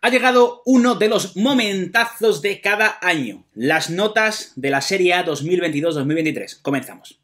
Ha llegado uno de los momentazos de cada año, las notas de la Serie A 2022-2023. Comenzamos.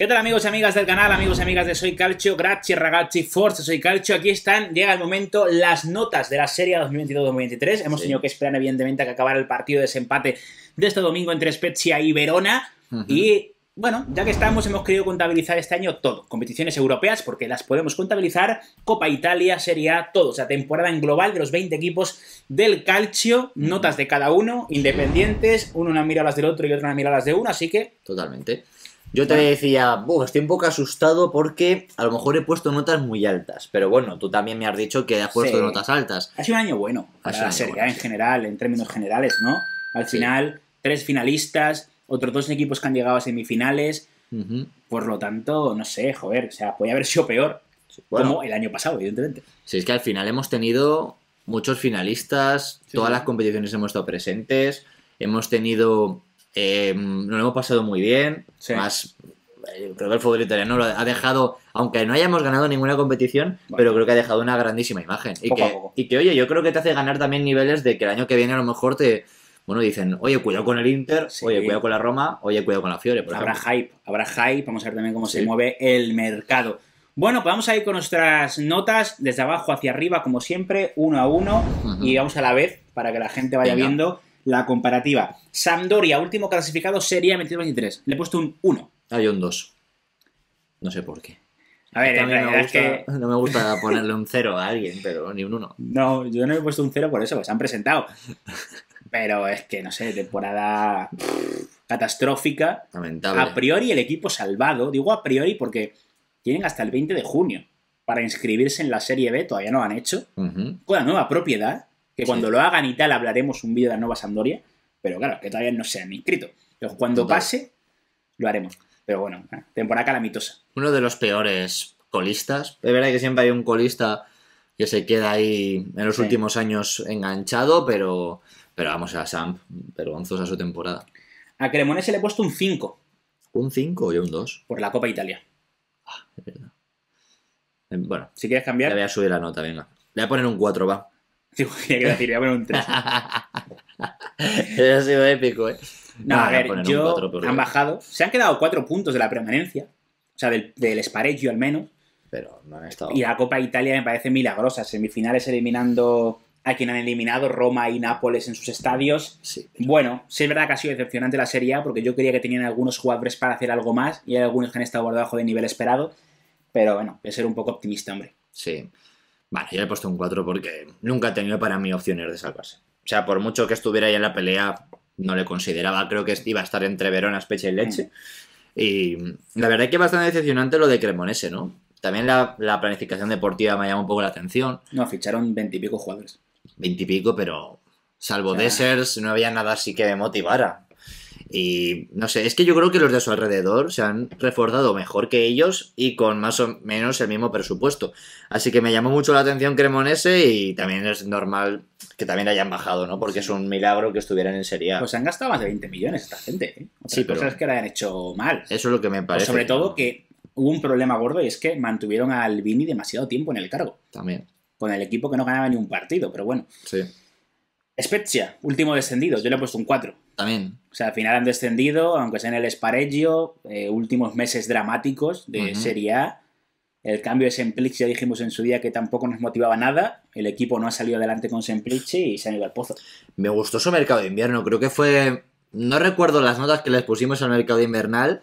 ¿Qué tal amigos y amigas del canal, amigos y amigas de Soy Calcio? Grazie ragazzi, forza Soy Calcio. Aquí están, llega el momento, las notas de la Serie 2022-2023. Hemos tenido que esperar evidentemente a que acabara el partido de desempate de este domingo entre Spezia y Verona. Y bueno, ya que estamos, hemos querido contabilizar este año todo. Competiciones europeas, porque las podemos contabilizar. Copa Italia, Serie A, todo. O sea, temporada en global de los 20 equipos del calcio. Notas de cada uno, independientes. Uno una mira las del otro y otro una mira las de uno. Así que... Totalmente. Yo te decía, estoy un poco asustado porque a lo mejor he puesto notas muy altas. Pero bueno, tú también me has dicho que has puesto notas altas. Ha sido un año bueno la Serie en general, en términos generales, ¿no? Al final, tres finalistas, otros dos equipos que han llegado a semifinales. Por lo tanto, no sé, joder, o sea, puede haber sido peor. como el año pasado, evidentemente. Sí, es que al final hemos tenido muchos finalistas, todas las competiciones hemos estado presentes, hemos tenido no eh, nos lo hemos pasado muy bien. Más, eh, creo que el fútbol italiano lo ha dejado, aunque no hayamos ganado ninguna competición, pero creo que ha dejado una grandísima imagen. Y que, oye, yo creo que te hace ganar también niveles de que el año que viene a lo mejor te, bueno, dicen, oye, cuidado con el Inter, oye, cuidado con la Roma, oye, cuidado con la Fiore. habrá hype, habrá hype, vamos a ver también cómo se mueve el mercado. Bueno, pues vamos a ir con nuestras notas desde abajo hacia arriba, como siempre, uno a uno, y vamos a la vez para que la gente vaya viendo la comparativa. Sampdoria, último clasificado, sería 22-23. Le he puesto un 1. Hay un 2. No sé por qué. A ver, que... no me gusta ponerle un 0 a alguien, pero ni un 1. No, yo no he puesto un 0 por eso, pues se han presentado. Pero es que, no sé, temporada catastrófica. Lamentable. A priori el equipo salvado, digo a priori porque tienen hasta el 20 de junio para inscribirse en la Serie B, todavía no lo han hecho, con la nueva propiedad que cuando lo hagan y tal, hablaremos un vídeo de la nueva Sandoria. Pero claro, que todavía no se han inscrito. Pero cuando pase, lo haremos. Pero bueno, ah, temporada calamitosa. Uno de los peores colistas. Es verdad que siempre hay un colista que se queda ahí en los últimos años enganchado, pero, pero vamos a Samp, vergonzosa su temporada. A se le he puesto un 5. ¿Un 5 y un 2? Por la Copa Italia. Ah, verdad. Em, bueno, si quieres cambiar. Le voy a subir la nota, venga. Le voy a poner un 4, va. que decir, voy a un 3. ha sido épico, ¿eh? No, a ver, yo. Han bajado. Se han quedado 4 puntos de la permanencia. O sea, del, del Spareggio al menos. Pero no han estado. Y la Copa Italia me parece milagrosa. Semifinales eliminando a quien han eliminado Roma y Nápoles en sus estadios. Sí, Bueno, sí es verdad que ha sido decepcionante la Serie A porque yo quería que tenían algunos jugadores para hacer algo más y hay algunos que han estado por debajo del nivel esperado. Pero bueno, voy a ser un poco optimista, hombre. Sí. Vale, yo le he puesto un 4 porque nunca ha tenido para mí opciones de salvarse. O sea, por mucho que estuviera ahí en la pelea, no le consideraba. Creo que iba a estar entre Verona, pecha y Leche. Y la verdad es que es bastante decepcionante lo de Cremonese, ¿no? También la, planificación deportiva me llama un poco la atención. No, ficharon veintipico jugadores. Veintipico, pero salvo o no había nada así que me motivara. Y no sé, es que yo creo que los de su alrededor se han reforzado mejor que ellos y con más o menos el mismo presupuesto. Así que me llamó mucho la atención Cremonese y también es normal que también hayan bajado, ¿no? Porque es un milagro que estuvieran en Serie A. Pues han gastado más de 20 millones esta gente. ¿eh? sí, cosas que la han hecho mal. Eso es lo que me pues parece. sobre todo que hubo un problema gordo y es que mantuvieron a Albini demasiado tiempo en el cargo. También. Con el equipo que no ganaba ni un partido, pero bueno. Sí. Spezia, último descendido, yo le he puesto un 4. También. O sea, al final han descendido, aunque sea en el Spareggio, eh, últimos meses dramáticos de Serie A. El cambio de Semplici, ya dijimos en su día que tampoco nos motivaba nada. El equipo no ha salido adelante con Semplici y se han ido al pozo. Me gustó su mercado de invierno. Creo que fue. No recuerdo las notas que les pusimos al mercado invernal,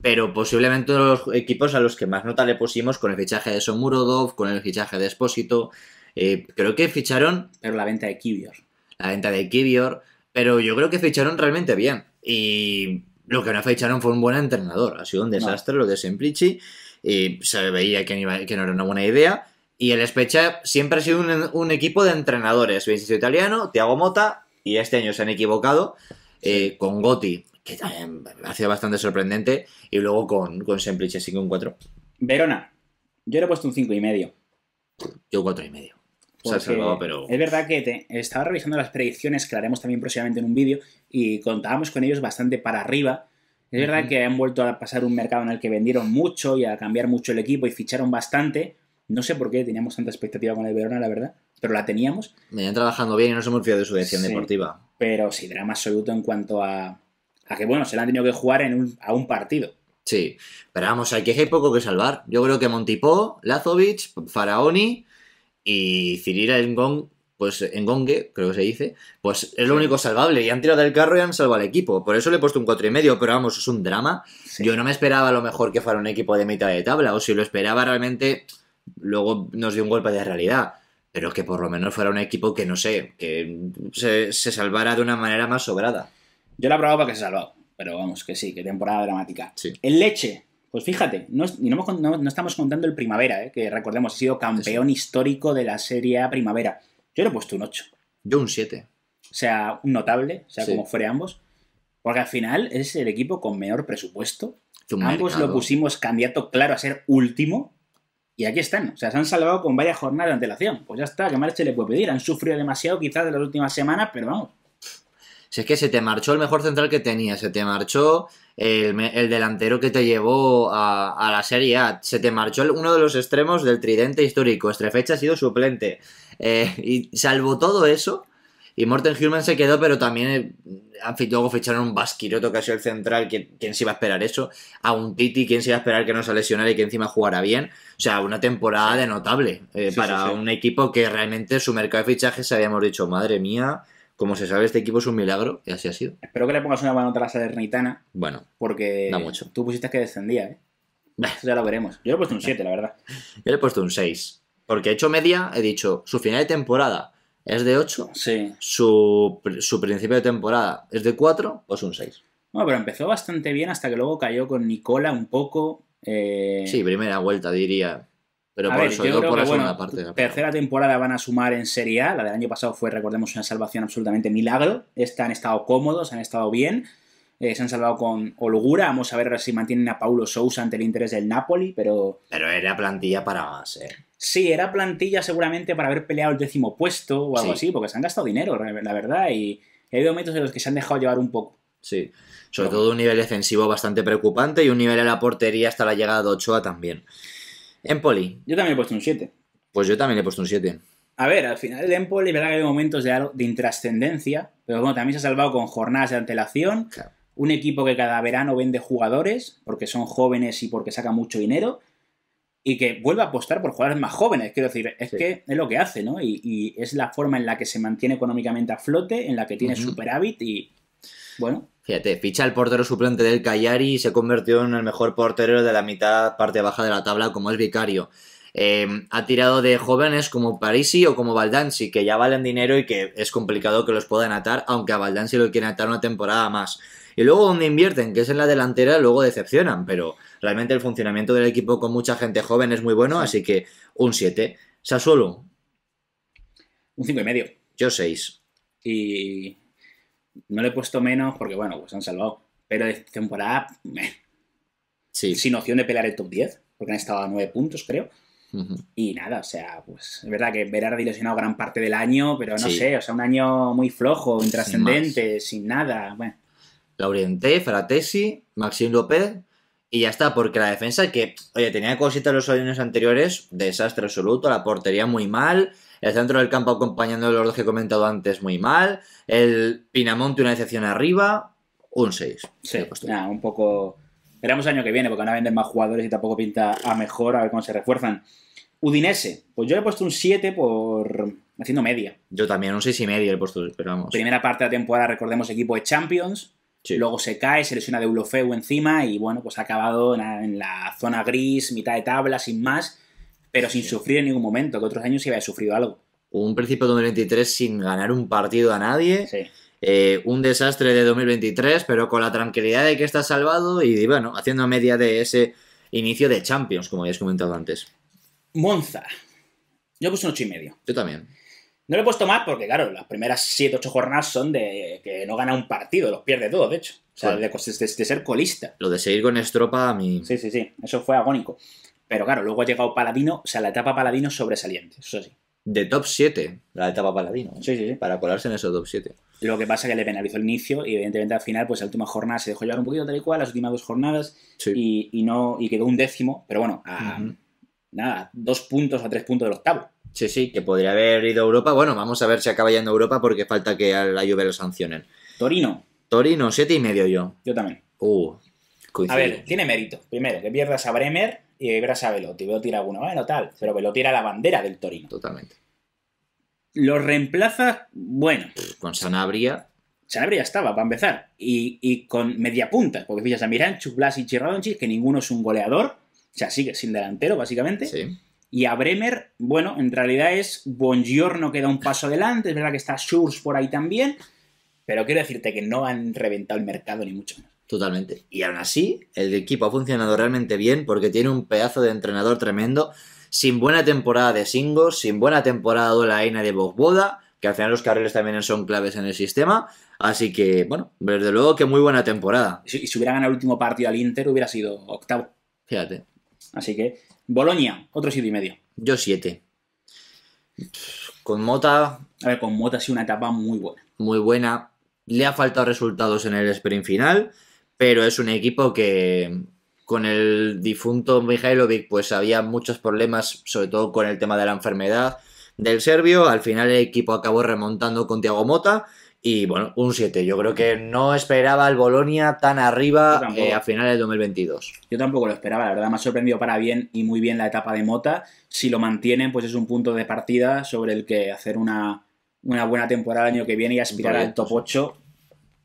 pero posiblemente los equipos a los que más nota le pusimos con el fichaje de Somurodov, con el fichaje de Espósito. Eh, creo que ficharon. Pero la venta de Kibior la venta de Kivior, pero yo creo que fecharon realmente bien. Y lo que no fecharon fue un buen entrenador. Ha sido un desastre lo de Semplici y se veía que, no era una buena idea. Y el Spezia siempre ha sido un, equipo de entrenadores. Vincenzo Italiano, Thiago Mota, y este año se han equivocado eh, con Gotti, que también ha sido bastante sorprendente, y luego con, con semplici así que un 4. Verona, yo le he puesto un cinco y medio. Yo cuatro y medio pero... Es verdad que estaba revisando las predicciones que haremos también próximamente en un vídeo y contábamos con ellos bastante para arriba. Es verdad que han vuelto a pasar un mercado en el que vendieron mucho y a cambiar mucho el equipo y ficharon bastante. No sé por qué teníamos tanta expectativa con el Verona, la verdad, pero la teníamos. Venían trabajando bien y no se hemos de su decisión deportiva. Pero sí, drama absoluto en cuanto a, a que, bueno, se la han tenido que jugar en a un partido. Sí, pero vamos, aquí hay poco que salvar. Yo creo que Montipó, Lazovic, Faraoni y en gong pues en gong creo que se dice, pues es lo único salvable. Y han tirado del carro y han salvado al equipo. Por eso le he puesto un cuatro y medio, pero vamos, es un drama. Yo no me esperaba a lo mejor que fuera un equipo de mitad de tabla, o si lo esperaba realmente, luego nos dio un golpe de realidad pero que por lo menos fuera un equipo que no sé, que se, salvara de una manera más sobrada. Yo la probaba para que se salvaba, pero vamos, que sí, que temporada dramática. Sí. El Leche, pues fíjate, no, estamos contando el Primavera, eh, que recordemos, ha sido campeón histórico de la Serie A Primavera. Yo le he puesto un 8. Yo un 7. O sea, un notable, o sea, como fuere ambos. Porque al final es el equipo con menor presupuesto. Ambos lo pusimos candidato claro a ser último. Y aquí están. O sea, se han salvado con varias jornadas de antelación. Pues ya está, que mal se le puede pedir. Han sufrido demasiado quizás de las últimas semanas, pero vamos. Si es que se te marchó el mejor central que tenía se te marchó el, el delantero que te llevó a, la Serie A, se te marchó uno de los extremos del tridente histórico, Estrefecha ha sido suplente. Eh, y salvo todo eso, y Morten Hillman se quedó, pero también eh, luego ficharon un Basquiroto que ha sido el central. ¿quién, ¿Quién, se iba a esperar eso? A un Titi, ¿quién se iba a esperar que no se lesionara y que encima jugara bien? O sea, una temporada de notable eh, para un equipo que realmente su mercado de fichajes habíamos dicho, madre mía, como se sabe, este equipo es un milagro y así ha sido. Espero que le pongas una buena nota a la Salernitana. Bueno, porque da mucho. tú pusiste que descendía, ¿eh? ya lo veremos. Yo le he puesto un 7, la verdad. Yo le he puesto un 6. Porque he hecho media, he dicho, su final de temporada es de 8. Sí. Su, principio de temporada es de 4, pues un 6. Bueno, pero empezó bastante bien hasta que luego cayó con Nicola un poco. Eh, sí, primera vuelta, diría. Pero por, ver, por la parte. tercera temporada van a sumar en Serie A. La del año pasado fue, recordemos, una salvación absolutamente milagro. Esta han estado cómodos, han estado bien. Eh, se han salvado con holgura. Vamos a ver si mantienen a Paulo Sousa ante el interés del Napoli, pero. Pero era plantilla para más, Sí, era plantilla seguramente para haber peleado el décimo puesto o algo así, porque se han gastado dinero, la verdad, y he habido momentos en los que se han dejado llevar un poco. Sí, sobre todo un nivel defensivo bastante preocupante y un nivel a la portería hasta la llegada de Ochoa también. Empoli. Yo también he puesto un 7. Pues yo también he puesto un 7. A ver, al final el Empoli, verdad que hay momentos de, de intrascendencia, pero bueno, también se ha salvado con jornadas de antelación. Un equipo que cada verano vende jugadores, porque son jóvenes y porque saca mucho dinero, y que vuelve a apostar por jugadores más jóvenes. Quiero decir, es que es lo que hace, ¿no? Y, es la forma en la que se mantiene económicamente a flote, en la que tiene superávit y. Bueno. Fíjate, ficha el portero suplente del Cagliari y se convirtió en el mejor portero de la mitad parte baja de la tabla como es Vicario. Em, ha tirado de jóvenes como Parisi o como Valdansi, que ya valen dinero y que es complicado que los puedan atar, aunque a Valdansi lo quieren atar una temporada más. Y luego donde invierten, que es en la delantera, luego decepcionan, pero realmente el funcionamiento del equipo con mucha gente joven es muy bueno, así que un 7. Sassuolo. Un y medio. Yo 6. Y no le he puesto menos porque, bueno, pues han salvado. Pero de temporada, Sí. sin opción de pelear el top 10, porque han estado a 9 puntos, creo. Y nada, o sea, pues es verdad que ha lesionado gran parte del año, pero no sé, o sea, un año muy flojo, intrascendente, sin, nada. Bueno. Oriente, Fratesi, Maxim López, y ya está, porque la defensa que, oye, tenía cositas los años anteriores, desastre absoluto, la portería muy mal, el centro del campo acompañando los dos que he comentado antes muy mal. El Pinamonte una decepción arriba. Un 6. Sí, nada, un poco... Esperamos año que viene porque ahora venden más jugadores y tampoco pinta a mejor, a ver cómo se refuerzan. Udinese, pues yo le he puesto un 7 por haciendo media. Yo también, un 6 y medio le he puesto, esperamos Primera parte de la temporada, recordemos, equipo de Champions. Luego se cae, se lesiona de Ulofeu encima y bueno, pues ha acabado en la, zona gris, mitad de tabla, sin más pero sin sufrir en ningún momento, que otros años se había sufrido algo. Un principio de 2023 sin ganar un partido a nadie. Sí. Eh, un desastre de 2023, pero con la tranquilidad de que está salvado y bueno, haciendo media de ese inicio de Champions, como habéis comentado antes. Monza. Yo puse un 8 y medio. Yo también. No lo he puesto más porque, claro, las primeras 7, 8 jornadas son de que no gana un partido, los pierde todos, de hecho. O sea, de, de, ser colista. Lo de seguir con Estropa a mí. Sí, sí, sí. Eso fue agónico. Pero claro, luego ha llegado Paladino, o sea, la etapa Paladino sobresaliente, eso sí. De top 7, la etapa Paladino. Sí, sí, sí. Para colarse en esos top 7. Lo que pasa es que le penalizó el inicio y evidentemente al final, pues la última jornada se dejó llevar un poquito tal y cual, las últimas dos jornadas, y, no, y quedó un décimo, pero bueno, nada, dos puntos a tres puntos del octavo. Sí, sí, que podría haber ido a Europa. Bueno, vamos a ver si acaba yendo a Europa porque falta que a la Juve lo sancionen. Torino. Torino, siete y medio yo. Yo también. Uh, A ver, tiene mérito. Primero, que pierdas a Bremer y verás a Velotti. Velotti era bueno, bueno, tal. Pero Velotti era la bandera del Torino. Totalmente. Lo reemplazas, bueno. Con Sanabria. Sanabria estaba, para empezar. Y, con media punta, porque fíjate a Miran, Chublas y Chirradonchi, que ninguno es un goleador. O sea, sigue sin delantero, básicamente. Sí. Y a Bremer, bueno, en realidad es Buongiorno que da un paso adelante. Es verdad que está Schurz por ahí también. Pero quiero decirte que no han reventado el mercado, ni mucho menos. Totalmente. Y aún así, el equipo ha funcionado realmente bien porque tiene un pedazo de entrenador tremendo. Sin buena temporada de Singos, sin buena temporada de la de Bogboda, que al final los carriles también son claves en el sistema. Así que, bueno, desde luego que muy buena temporada. Y si, hubiera ganado el último partido al Inter, hubiera sido octavo. Fíjate. Así que, Bolonia, otro siete y medio. Yo siete. Con Mota. A ver, con Mota ha sido una etapa muy buena. Muy buena. Le ha faltado resultados en el sprint final pero es un equipo que con el difunto Mihailovic pues había muchos problemas, sobre todo con el tema de la enfermedad del serbio. Al final el equipo acabó remontando con Thiago Mota y bueno, un 7. Yo creo que no esperaba el Bolonia tan arriba eh, a finales del 2022. Yo tampoco lo esperaba, la verdad me ha sorprendido para bien y muy bien la etapa de Mota. Si lo mantienen pues es un punto de partida sobre el que hacer una, una buena temporada el año que viene y aspirar al top 8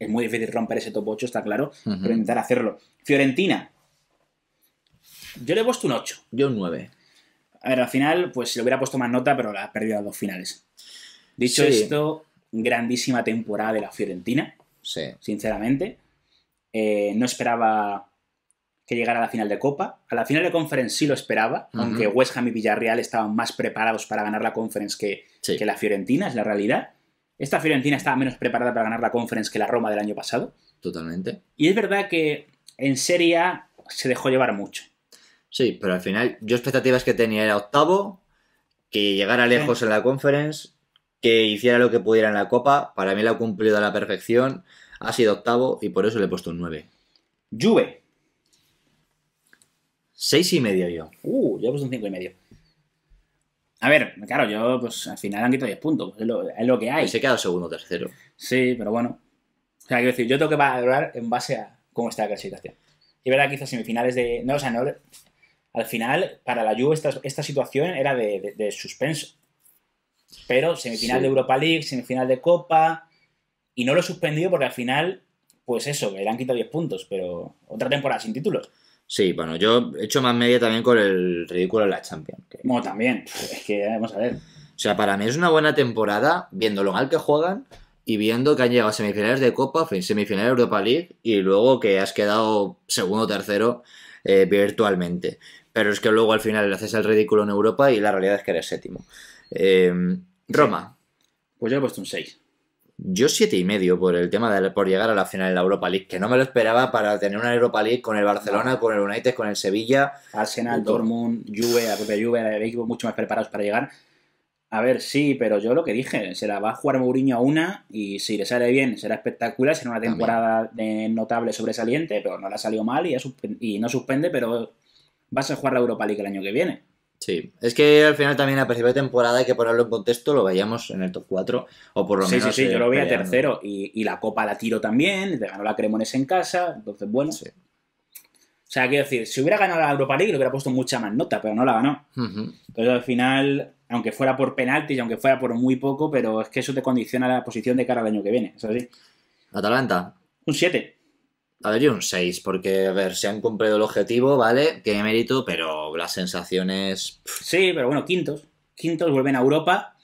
es muy difícil romper ese top 8, está claro, pero intentar hacerlo. Fiorentina. Yo le he puesto un 8. Yo un 9. A ver, al final, pues le hubiera puesto más nota, pero la ha perdido a dos finales. Dicho esto, grandísima temporada de la Fiorentina. Sí. Sinceramente. Eh, no esperaba que llegara a la final de Copa. A la final de Conference sí lo esperaba, aunque West Ham y Villarreal estaban más preparados para ganar la Conference que, que la Fiorentina, es la realidad. Esta Fiorentina estaba menos preparada para ganar la Conference que la Roma del año pasado. Totalmente. Y es verdad que en Serie se dejó llevar mucho. Sí, pero al final yo expectativas que tenía era octavo, que llegara lejos en la Conference, que hiciera lo que pudiera en la Copa. Para mí la ha cumplido a la perfección. Ha sido octavo y por eso le he puesto un 9. Juve. Seis y medio yo. Uh, yo he puesto un cinco y medio. A ver, claro, yo pues al final han quitado 10 puntos, es, lo, que hay. Y Se queda segundo o tercero. Sí, pero bueno. O sea, quiero decir, yo tengo que valorar en base a cómo está la situación. Y verdad quizás semifinales de... No, o sea, no... Al final, para la Juve esta, situación era de, suspenso. Pero semifinal de Europa League, semifinal de Copa. Y no lo he suspendido porque al final, pues eso, le han quitado 10 puntos, pero otra temporada sin títulos. Sí, bueno, yo he hecho más media también con el ridículo de la Champions. Que... también. Es que, eh, vamos a ver. O sea, para mí es una buena temporada viendo lo mal que juegan y viendo que han llegado a semifinales de Copa, semifinales de Europa League y luego que has quedado segundo o tercero eh, virtualmente. Pero es que luego al final le haces el ridículo en Europa y la realidad es que eres séptimo. Eh, Roma. Pues yo he puesto un 6. Yo siete y medio por el tema de por llegar a la final de la Europa League, que no me lo esperaba para tener una Europa League con el Barcelona, con el United, con el Sevilla. Arsenal, Dortmund, Juve, la propia Juve, el equipo mucho más preparados para llegar. A ver, sí, pero yo lo que dije, se la va a jugar Mourinho a una y si le sale bien será espectacular, será una temporada de notable sobresaliente, pero no la salió mal y, y no suspende, pero vas a jugar la Europa League el año que viene. Sí, es que al final también a principio de temporada hay que ponerlo en contexto, lo veíamos en el top 4, o por lo menos... Sí, sí, sí, yo lo eh, veía tercero, y, la Copa la tiro también, le ganó la Cremones en casa, entonces bueno... O sea, quiero decir, si hubiera ganado la Europa League le hubiera puesto mucha más nota, pero no la ganó. Entonces al final, aunque fuera por penaltis, aunque fuera por muy poco, pero es que eso te condiciona la posición de cara al año que viene, ¿sabes? Atalanta. Un 7. A ver, yo un 6, porque, a ver, se han cumplido el objetivo, ¿vale? que mérito, pero las sensaciones... Sí, pero bueno, quintos. Quintos vuelven a Europa,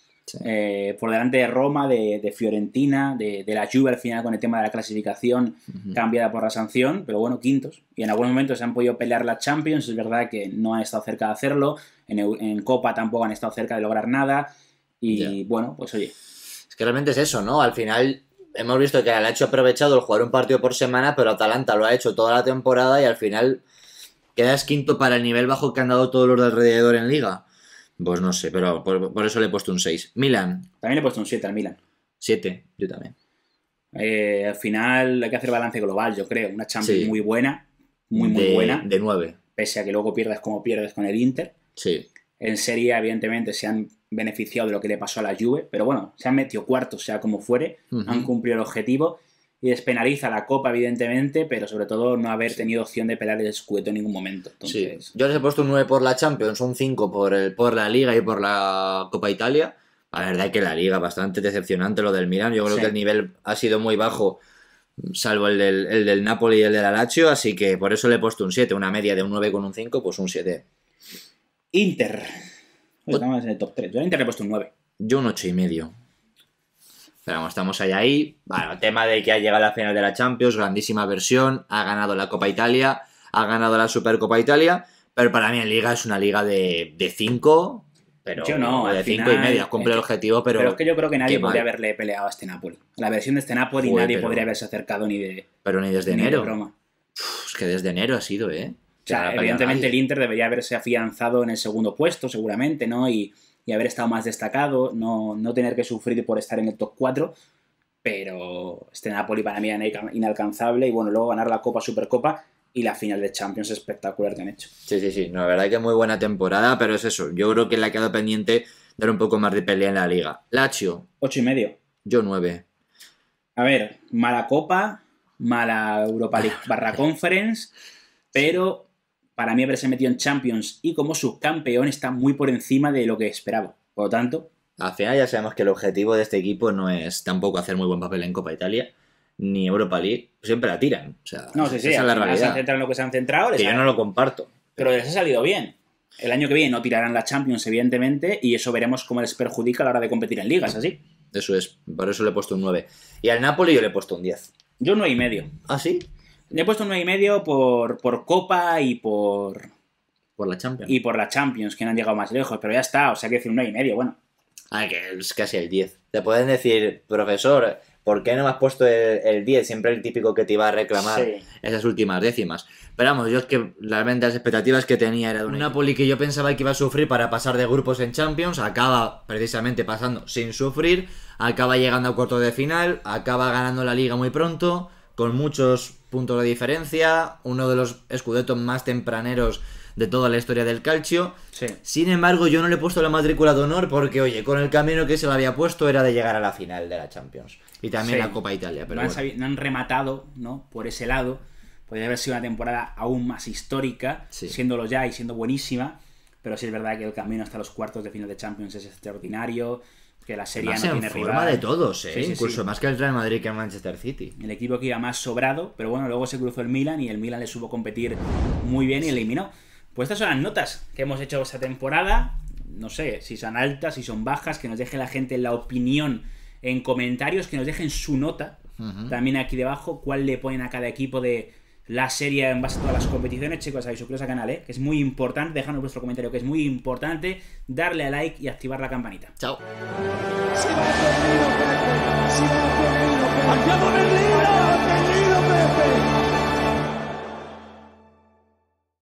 eh, por delante de Roma, de, Fiorentina, de, la Juve al final con el tema de la clasificación cambiada por la sanción, pero bueno, quintos. Y en algún momento se han podido pelear la Champions, es verdad que no han estado cerca de hacerlo, en, Copa tampoco han estado cerca de lograr nada, y bueno, pues oye. Es que realmente es eso, ¿no? Al final hemos visto que ha hecho aprovechado el jugar un partido por semana, pero Atalanta lo ha hecho toda la temporada y al final quedas quinto para el nivel bajo que han dado todos los de alrededor en liga. Pues no sé, pero por, eso le he puesto un 6. Milan. También le he puesto un 7 al Milan. 7, yo también. Eh, al final hay que hacer balance global, yo creo. Una Champions muy buena, muy, muy buena. De 9. Pese a que luego pierdas como pierdes con el Inter. Sí. En Serie, evidentemente, se han beneficiado de lo que le pasó a la Juve, pero bueno, se han metido cuartos, sea como fuere, han cumplido el objetivo y despenaliza la Copa, evidentemente, pero sobre todo no haber tenido opción de pelar el escueto en ningún momento. Yo les he puesto un 9 por la Champions, un 5 por, por la Liga y por la Copa Italia. La verdad es que la Liga, bastante decepcionante lo del Milan. Yo creo que el nivel ha sido muy bajo, salvo el del, el Napoli y el del Lazio, así que por eso le he puesto un 7, una media de un 9 con un 5, pues un 7. Inter. Estamos pues en el top 3. Yo le he puesto un 9. Yo un 8 y medio. Pero estamos ahí ahí. Bueno, el tema de que ha llegado la final de la Champions, grandísima versión, ha ganado la Copa Italia, ha ganado la Supercopa Italia, pero para mí en Liga es una liga de 5, pero yo no, de 5 y medio, cumple el objetivo, pero... Pero es que yo creo que nadie podría haberle peleado a este Napoli. La versión de este Napoli nadie podría haberse acercado ni de... Pero ni desde enero. De es que desde enero ha sido, ¿eh? sea, evidentemente el Inter debería haberse afianzado en el segundo puesto, seguramente, ¿no? Y, haber estado más destacado, no, tener que sufrir por estar en el top 4. Pero este Napoli para mí era inalcanzable. Y bueno, luego ganar la Copa Supercopa y la final de Champions espectacular que han hecho. Sí, sí, sí. la verdad es que muy buena temporada, pero es eso. Yo creo que le ha quedado pendiente dar un poco más de pelea en la liga. Lazio. Ocho y medio. Yo nueve. A ver, mala Copa, mala Europa League barra Conference, pero para mí haberse metido en Champions y como subcampeón está muy por encima de lo que esperaba. Por lo tanto... Al final ya sabemos que el objetivo de este equipo no es tampoco hacer muy buen papel en Copa Italia, ni Europa League, siempre la tiran. no, sí, sí, es la realidad. Se han centrado en lo que se han centrado. Que yo no lo comparto. Pero les ha salido bien. El año que viene no tirarán la Champions, evidentemente, y eso veremos cómo les perjudica a la hora de competir en ligas, así. Eso es, por eso le he puesto un 9. Y al Napoli yo le he puesto un 10. Yo un medio. ¿Ah, sí? Le he puesto un 9,5 por, por Copa y por. Por la Champions. Y por la Champions, que no han llegado más lejos, pero ya está, o sea, que decir un medio bueno. Ah, que es casi el 10. Te pueden decir, profesor, ¿por qué no me has puesto el, 10? Siempre el típico que te iba a reclamar esas últimas décimas. Pero vamos, yo es que realmente las expectativas que tenía era de un Napoli que yo pensaba que iba a sufrir para pasar de grupos en Champions, acaba precisamente pasando sin sufrir, acaba llegando a cuarto de final, acaba ganando la liga muy pronto con muchos puntos de diferencia, uno de los escudetos más tempraneros de toda la historia del calcio. Sin embargo, yo no le he puesto la matrícula de honor porque, oye, con el camino que se le había puesto era de llegar a la final de la Champions y también a la Copa Italia. Pero no, han rematado, ¿no? Por ese lado, podría haber sido una temporada aún más histórica, siéndolo ya y siendo buenísima. Pero sí es verdad que el camino hasta los cuartos de final de Champions es extraordinario que la serie A no tiene en forma de todos, ¿eh? incluso más que el Real Madrid que el Manchester City. El equipo que iba más sobrado, pero bueno, luego se cruzó el Milan y el Milan le supo competir muy bien y eliminó. Pues estas son las notas que hemos hecho esta temporada. No sé si son altas, si son bajas, que nos deje la gente la opinión en comentarios, que nos dejen su nota. También aquí debajo, cuál le ponen a cada equipo de la serie en base a todas las competiciones. Chicos, ahí suscribiros al canal, ¿eh? que es muy importante. Dejadnos vuestro comentario, que es muy importante. Darle a like y activar la campanita. Chao.